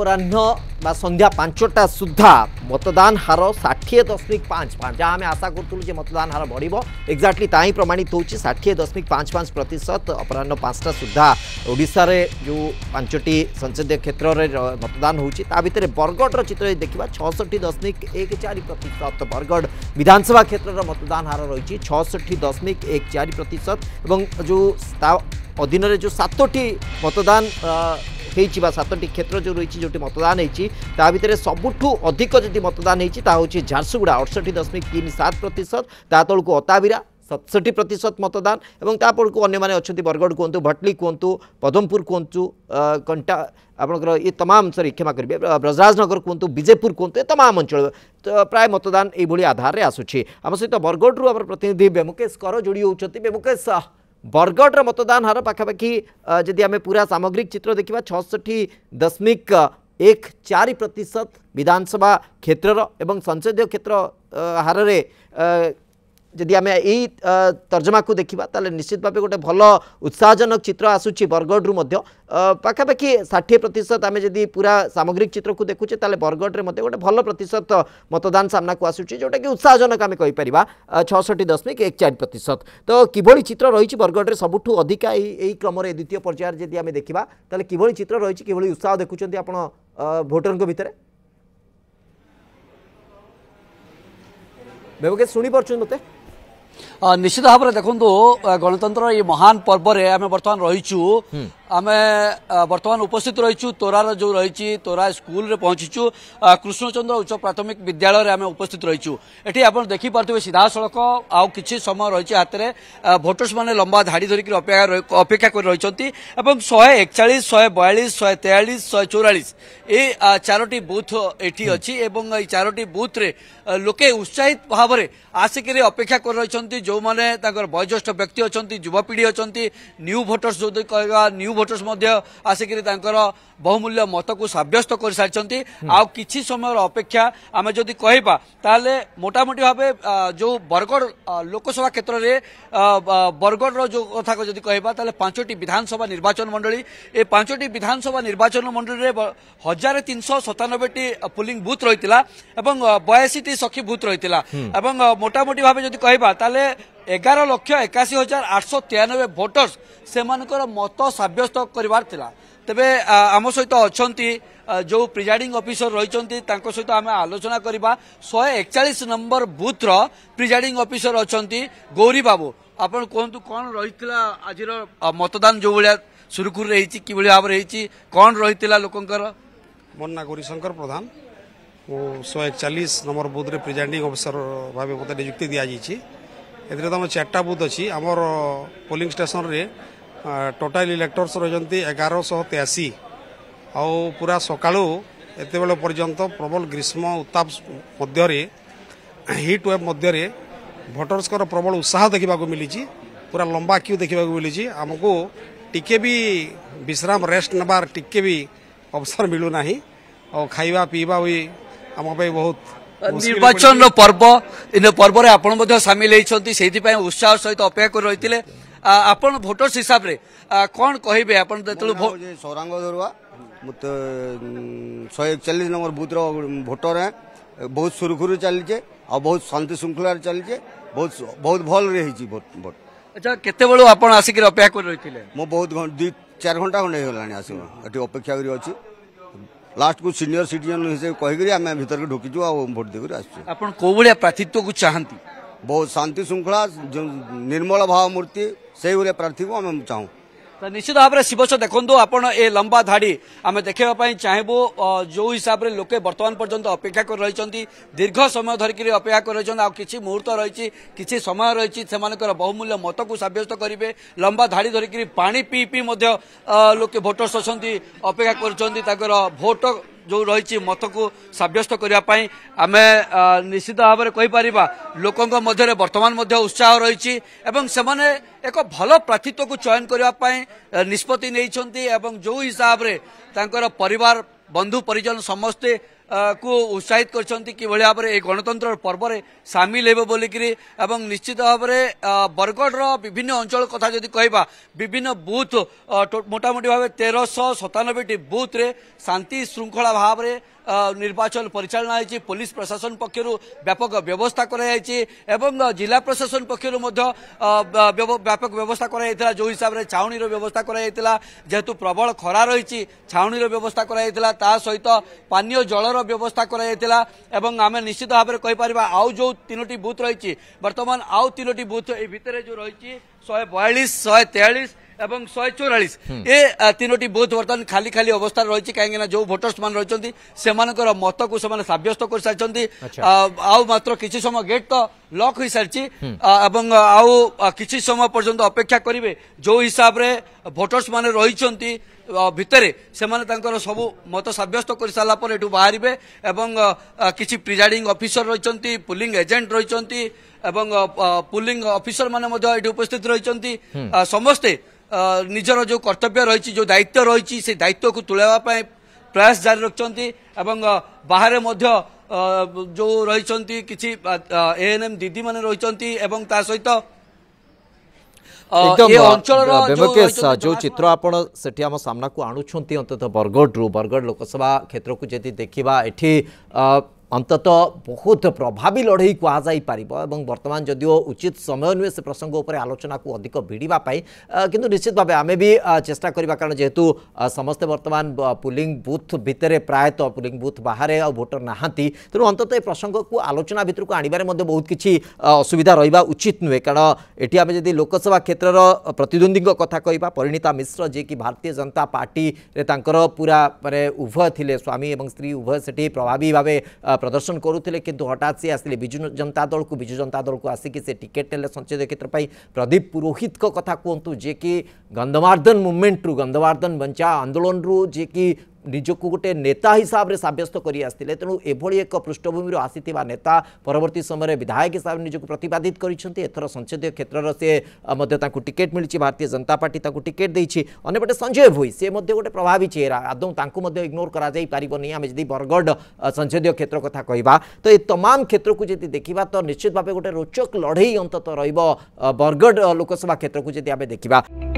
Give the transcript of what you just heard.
अपराह्न सन्ध्या पांचटा सुधा मतदान हार षाठी दशमिक पाँच पाँच जहाँ आम आशा करूँ मतदान हार बढ़ एक्जाक्टली ताही प्रमाणित होठी दशमिक पाँच पाँच प्रतिशत अपराह पांचटा सुधा ओडे जो पांचटी संसदीय क्षेत्र में मतदान होता है बरगड़ चित्र देखा छःसठ दशमिक एक चार प्रतिशत बरगढ़ विधानसभा क्षेत्र मतदान हार रही छःसठ दशमिक एक चार प्रतिशत और जो अधीन जो सतोटी मतदान हुन्छ बा क्षेत्र जो र जोटि मतदान हुन्छ ताभर सबुठु अधिक जति मतदान हुन्छ ताहो झारसुगुडा अठसट्ठी दशमिक तिन सात प्रतिशत तातु अताबिरा सतसठी प्रतिशत मतदान एपु अन्य अरू बरगड कुहु भट्ली कोंतु पदमपुर कुहु कन्टा आपण त सरी क्षमा गरेर बजाजनगर कुहु विजेपुर कुहु तमाम अञ्चल प्रायः मतदान योभरि आधारले आसु आमसित बरगडु अब प्रतिनिधि वेमुकेश जोडी हुन्छ बेमुकेश बरगढ़ मतदान हार पखापाखि जदि आम पूरा सामग्रिक चित्र देखा छि दशमिक एक चार प्रतिशत विधानसभा क्षेत्र संसदीय क्षेत्र हार ଯଦି ଆମେ ଏଇ ତର୍ଜମାକୁ ଦେଖିବା ତାହେଲେ ନିଶ୍ଚିତ ଭାବେ ଗୋଟେ ଭଲ ଉତ୍ସାହଜନକ ଚିତ୍ର ଆସୁଛି ବରଗଡ଼ରୁ ମଧ୍ୟ ପାଖାପାଖି ଷାଠିଏ ପ୍ରତିଶତ ଆମେ ଯଦି ପୁରା ସାମଗ୍ରିକ ଚିତ୍ରକୁ ଦେଖୁଛେ ତାହେଲେ ବରଗଡ଼ରେ ମଧ୍ୟ ଗୋଟେ ଭଲ ପ୍ରତିଶତ ମତଦାନ ସାମ୍ନାକୁ ଆସୁଛି ଯେଉଁଟାକି ଉତ୍ସାହଜନକ ଆମେ କହିପାରିବା ଛଅଷଠି ଦଶମିକ ଏକ ଚାରି ପ୍ରତିଶତ ତ କିଭଳି ଚିତ୍ର ରହିଛି ବରଗଡ଼ରେ ସବୁଠୁ ଅଧିକା ଏଇ ଏଇ କ୍ରମରେ ଦ୍ୱିତୀୟ ପର୍ଯ୍ୟାୟରେ ଯଦି ଆମେ ଦେଖିବା ତାହେଲେ କିଭଳି ଚିତ୍ର ରହିଛି କିଭଳି ଉତ୍ସାହ ଦେଖୁଛନ୍ତି ଆପଣ ଭୋଟରଙ୍କ ଭିତରେ ବେବକେ ଶୁଣିପାରୁଛନ୍ତି ମୋତେ निश्चित भाव देखो गणतंत्र ये महान पर्व आम बर्तमान रही ଆମେ ବର୍ତ୍ତମାନ ଉପସ୍ଥିତ ରହିଛୁ ତୋରାର ଯେଉଁ ରହିଛି ତୋରା ସ୍କୁଲରେ ପହଞ୍ଚିଛୁ କୃଷ୍ଣଚନ୍ଦ୍ର ଉଚ୍ଚ ପ୍ରାଥମିକ ବିଦ୍ୟାଳୟରେ ଆମେ ଉପସ୍ଥିତ ରହିଛୁ ଏଠି ଆପଣ ଦେଖିପାରୁଥିବେ ସିଧାସଳଖ ଆଉ କିଛି ସମୟ ରହିଛି ହାତରେ ଭୋଟର୍ସମାନେ ଲମ୍ବା ଧାଡ଼ି ଧରିକି ଅପେକ୍ଷା କରି ରହିଛନ୍ତି ଏବଂ ଶହେ ଏକଚାଳିଶ ଶହେ ବୟାଳିଶ ଶହେ ତେୟାଳିଶ ଶହେ ଚଉରାଳିଶ ଏ ଚାରୋଟି ବୁଥ୍ ଏଠି ଅଛି ଏବଂ ଏହି ଚାରୋଟି ବୁଥ୍ରେ ଲୋକେ ଉତ୍ସାହିତ ଭାବରେ ଆସିକରି ଅପେକ୍ଷା କରି ରହିଛନ୍ତି ଯେଉଁମାନେ ତାଙ୍କର ବୟୋଜ୍ୟେଷ୍ଠ ବ୍ୟକ୍ତି ଅଛନ୍ତି ଯୁବପିଢ଼ି ଅଛନ୍ତି ନ୍ୟୁ ଭୋଟର୍ସ ଯଦି କହିବା ନ୍ୟୁ ଭୋଟର୍ସ ମଧ୍ୟ ଆସିକରି ତାଙ୍କର ବହୁମୂଲ୍ୟ ମତକୁ ସାବ୍ୟସ୍ତ କରିସାରିଛନ୍ତି ଆଉ କିଛି ସମୟର ଅପେକ୍ଷା ଆମେ ଯଦି କହିବା ତାହେଲେ ମୋଟାମୋଟି ଭାବେ ଯେଉଁ ବରଗଡ଼ ଲୋକସଭା କ୍ଷେତ୍ରରେ ବରଗଡ଼ର ଯେଉଁ କଥା ଯଦି କହିବା ତାହେଲେ ପାଞ୍ଚଟି ବିଧାନସଭା ନିର୍ବାଚନ ମଣ୍ଡଳୀ ଏ ପାଞ୍ଚଟି ବିଧାନସଭା ନିର୍ବାଚନ ମଣ୍ଡଳୀରେ ହଜାରେ ତିନିଶହ ସତାନବେଟି ପୁଲିଂ ବୁଥ୍ ରହିଥିଲା ଏବଂ ବୟାଅଶୀଟି ସଖୀ ବୁଥ୍ ରହିଥିଲା ଏବଂ ମୋଟାମୋଟି ଭାବେ ଯଦି କହିବା ତାହେଲେ ଏଗାର ଲକ୍ଷ ଏକାଅଶୀ ହଜାର ଆଠଶହ ତେୟାନବେ ଭୋଟର୍ସ ସେମାନଙ୍କର ମତ ସାବ୍ୟସ୍ତ କରିବାର ଥିଲା ତେବେ ଆମ ସହିତ ଅଛନ୍ତି ଯେଉଁ ପ୍ରିଜାଇଡିଂ ଅଫିସର ରହିଛନ୍ତି ତାଙ୍କ ସହିତ ଆମେ ଆଲୋଚନା କରିବା ଶହେ ଏକଚାଳିଶ ନମ୍ବର ବୁଥ୍ର ପ୍ରିଜାଇଡିଂ ଅଫିସର ଅଛନ୍ତି ଗୌରୀ ବାବୁ ଆପଣ କୁହନ୍ତୁ କ'ଣ ରହିଥିଲା ଆଜିର ମତଦାନ ଯେଉଁଭଳିଆ ସୁରୁଖୁରୁରେ ହେଇଛି କିଭଳି ଭାବରେ ହେଇଛି କ'ଣ ରହିଥିଲା ଲୋକଙ୍କର ମୋର ନାଁ ଗୌରୀଶଙ୍କର ପ୍ରଧାନ ମୁଁ ଶହେ ଏକଚାଳିଶ ନମ୍ବର ବୁଥ୍ରେ ପ୍ରିଜାଇଡିଂ ଅଫିସର ଭାବେ ମୋତେ ନିଯୁକ୍ତି ଦିଆଯାଇଛି ଏଥିରେ ତ ଆମେ ଚାରିଟା ବୁଥ୍ ଅଛି ଆମର ପୋଲିଂ ଷ୍ଟେସନରେ ଟୋଟାଲ୍ ଇଲେକ୍ଟର୍ସ ରହିଛନ୍ତି ଏଗାରଶହ ତେୟାଅଶୀ ଆଉ ପୁରା ସକାଳୁ ଏତେବେଳେ ପର୍ଯ୍ୟନ୍ତ ପ୍ରବଳ ଗ୍ରୀଷ୍ମ ଉତ୍ତାପ ମଧ୍ୟରେ ହିଟ୍ ୱେଭ୍ ମଧ୍ୟରେ ଭୋଟର୍ସଙ୍କର ପ୍ରବଳ ଉତ୍ସାହ ଦେଖିବାକୁ ମିଳିଛି ପୁରା ଲମ୍ବା କ୍ୟୁ ଦେଖିବାକୁ ମିଳିଛି ଆମକୁ ଟିକେ ବି ବିଶ୍ରାମ ରେଷ୍ଟ ନେବାର ଟିକେ ବି ଅବସର ମିଳୁନାହିଁ ଆଉ ଖାଇବା ପିଇବା ବି ଆମ ପାଇଁ ବହୁତ ନିର୍ବାଚନର ପର୍ବ ପର୍ବରେ ଆପଣ ମଧ୍ୟ ସାମିଲ ହୋଇଛନ୍ତି ସେଇଥିପାଇଁ ଉତ୍ସାହ ସହିତ ଅପେକ୍ଷା କରି ରହିଥିଲେ ଆପଣ ଭୋଟର୍ସ ହିସାବରେ କ'ଣ କହିବେ ଆପଣ ଯେତେବେଳେ ସୌରାଙ୍ଗ ଧରୁଆ ଶହେ ଏକଚାଳିଶ ନମ୍ବର ବୁଥର ଭୋଟର ବହୁତ ସୁରୁଖୁରୁ ଚାଲିଛେ ଆଉ ବହୁତ ଶାନ୍ତି ଶୃଙ୍ଖଳାରେ ଚାଲିଛେ ବହୁତ ବହୁତ ଭଲରେ ହେଇଛି ଭୋଟ ଆଚ୍ଛା କେତେବେଳୁ ଆପଣ ଆସିକି ଅପେକ୍ଷା କରି ରହିଥିଲେ ମୁଁ ବହୁତ ଦୁଇ ଚାରି ଘଣ୍ଟା ଖଣ୍ଡେ ହେଇଗଲାଣି ଆସିବ ଏଠି ଅପେକ୍ଷା କରି ଅଛି लास्ट को सीनियर सिटीजन हिसाब कहीकि आम भितर को ढुकीचु भोट देकर आपड़ कौ भाया प्रार्थीत्व को चाहती बहुत शांति श्रृंखला निर्मल भाव मूर्ति से भाया प्रार्थी को आम चाहूँ ତ ନିଶ୍ଚିତ ଭାବରେ ଶିବସ ଦେଖନ୍ତୁ ଆପଣ ଏ ଲମ୍ବା ଧାଡ଼ି ଆମେ ଦେଖାଇବା ପାଇଁ ଚାହିଁବୁ ଯେଉଁ ହିସାବରେ ଲୋକେ ବର୍ତ୍ତମାନ ପର୍ଯ୍ୟନ୍ତ ଅପେକ୍ଷା କରି ରହିଛନ୍ତି ଦୀର୍ଘ ସମୟ ଧରିକିରି ଅପେକ୍ଷା କରି ରହିଛନ୍ତି ଆଉ କିଛି ମୁହୂର୍ତ୍ତ ରହିଛି କିଛି ସମୟ ରହିଛି ସେମାନଙ୍କର ବହୁମୂଲ୍ୟ ମତକୁ ସାବ୍ୟସ୍ତ କରିବେ ଲମ୍ବା ଧାଡ଼ି ଧରିକିରି ପାଣି ପିଇ ପିଇ ମଧ୍ୟ ଲୋକେ ଭୋଟର୍ସ ଅଛନ୍ତି ଅପେକ୍ଷା କରୁଛନ୍ତି ତାଙ୍କର ଭୋଟ जो रही मत को सब्यस्त करने आम निश्चित भाव में कहीपर लोकों मध्य बर्तमान उत्साह रही से एक भल प्रार्थित्व को चयन करने निष्पत्ति जो हिसाब से पर बंधु परिजन समस्ते को उत्साहित करଛନ୍ତି କିଭଳି ଭାବରେ ଏହି ଗଣତନ୍ତ୍ର ପର୍ବରେ ସାମିଲ ହେବ ବୋଲିକିରି ଏବଂ ନିଶ୍ଚିତ ଭାବରେ ବରଗଡ଼ର ବିଭିନ୍ନ ଅଞ୍ଚଳ କଥା ଯଦି କହିବା ବିଭିନ୍ନ ବୁଥ୍ ମୋଟାମୋଟି ଭାବେ ତେରଶହ ସତାନବେଟି ବୁଥ୍ରେ ଶାନ୍ତି ଶୃଙ୍ଖଳା ଭାବରେ নির্বাচন পরিচালনা হয়েছে পুলিশ প্রশাসন পক্ষ ব্যাপক ব্যবস্থা করা যাই এবং জেলা প্রশাসন পক্ষ ব্যাপক ব্যবস্থা করা যাই যে হিসাবে ছাউনির ব্যবস্থা করা যাই যেহেতু প্রবল খরা রয়েছে ছাউনির ব্যবস্থা করা যাই তা সহিত পানীয় জলর ব্যবস্থা করা যাই এবং আমি নিশ্চিত ভাবে কইপার আউ যে তিনোটি বুথ রয়েছে বর্তমান আউ তিনোটি বুথ এই ভিতরে যে রয়েছে শহে বয়াল্লিশ শহে তেয়াল্লিশ এবং শহে চৌরাশ এ তিনোটি বুথ বর্তমান খালি খালি অবস্থা রয়েছে কিনা যে ভোটর্স মানে রয়েছেন সে মতকু সে সাব্যস্ত করে সারিছেন আউ মাত্র কিছু সময় গেট তো লক হয়ে সারিছি এবং আউ কিছু সময় পর্যন্ত অপেক্ষা করবে যে হিসাবে ভোটর্স মানে রয়েছেন ভিতরে সে সব মত সাব্যস্ত করে সারা পরে এটু বাহারে এবং কিছু প্রিজাইডিং অফিসর রয়েছেন পুলিং এজেন্ট রয়েছেন এবং পুলিং অফিসর মানে এটি উপস্থিত রয়েছেন সমস্তে निजर जो कर्तव्य रही जो दायित्व रही दायित्व को तुलाई प्रयास जारी रखते बाहर मध्य जो रही कि एन एम दीदी मान रही सहित जो चित्र आम सामना को आणुच्च अंत बरगढ़ बरगढ़ लोकसभा क्षेत्र को यदि देखा एटी অন্তত বহুত প্রভাবশালী লড়াই কো আ যাই পারিব এবং বর্তমান যদি ও উচিত সময় নয়ে সে প্রসঙ্গ উপরে আলোচনা কো অধিক ভিড়িবা পাই কিন্তু নিশ্চিত ভাবে আমি বি চেষ্টা করিবা কারণ যেহেতু সমস্ত বর্তমান পুলিং বুথ ভিতরে প্রায়ত পুলিং বুথ বাহিরে ভোটার না হাঁতি তন্তু অন্তত এই প্রসঙ্গ কো আলোচনা ভিতর কো আনিবার মধ্যে বহুত কিচি অসুবিধা রইবা উচিত নয়ে কারণ এটি আমি যদি লোকসভা ক্ষেত্রৰ প্রতিদ্বন্দ্বী কো কথা কইবা পরিণিতা মিশ্র যে কি ভারতীয় জনতা পার্টি রে তଙ୍କর পুরা পরে উভতেলে স্বামী এবং স্ত্রী উভতেটি प्रभावी ভাবে प्रदर्शन करुले कि हटात सी आसे विजु जनता दल को विजु जनता दल को आसिकी से टिकेट ने संचय क्षेत्र प्रदीप पुरोहित कथा कहतु जी कि गंधमार्धन मुभमेंट गंधमार्धन बंचा आंदोलन रू जी ନିଜକୁ ଗୋଟିଏ ନେତା ହିସାବରେ ସାବ୍ୟସ୍ତ କରିଆସିଥିଲେ ତେଣୁ ଏଭଳି ଏକ ପୃଷ୍ଠଭୂମିରୁ ଆସିଥିବା ନେତା ପରବର୍ତ୍ତୀ ସମୟରେ ବିଧାୟକ ହିସାବରେ ନିଜକୁ ପ୍ରତିପାଦିତ କରିଛନ୍ତି ଏଥର ସଂସଦୀୟ କ୍ଷେତ୍ରର ସିଏ ମଧ୍ୟ ତାଙ୍କୁ ଟିକେଟ୍ ମିଳିଛି ଭାରତୀୟ ଜନତା ପାର୍ଟି ତାଙ୍କୁ ଟିକେଟ୍ ଦେଇଛି ଅନ୍ୟପଟେ ସଞ୍ଜୟ ଭୋଇ ସିଏ ମଧ୍ୟ ଗୋଟେ ପ୍ରଭାବୀ ଚେହେରା ଆଦୌ ତାଙ୍କୁ ମଧ୍ୟ ଇଗ୍ନୋର କରାଯାଇପାରିବନି ଆମେ ଯଦି ବରଗଡ଼ ସଂସଦୀୟ କ୍ଷେତ୍ର କଥା କହିବା ତ ଏ ତମାମ କ୍ଷେତ୍ରକୁ ଯଦି ଦେଖିବା ତ ନିଶ୍ଚିତ ଭାବେ ଗୋଟେ ରୋଚକ ଲଢ଼େଇ ଅନ୍ତତଃ ରହିବ ବରଗଡ଼ ଲୋକସଭା କ୍ଷେତ୍ରକୁ ଯଦି ଆମେ ଦେଖିବା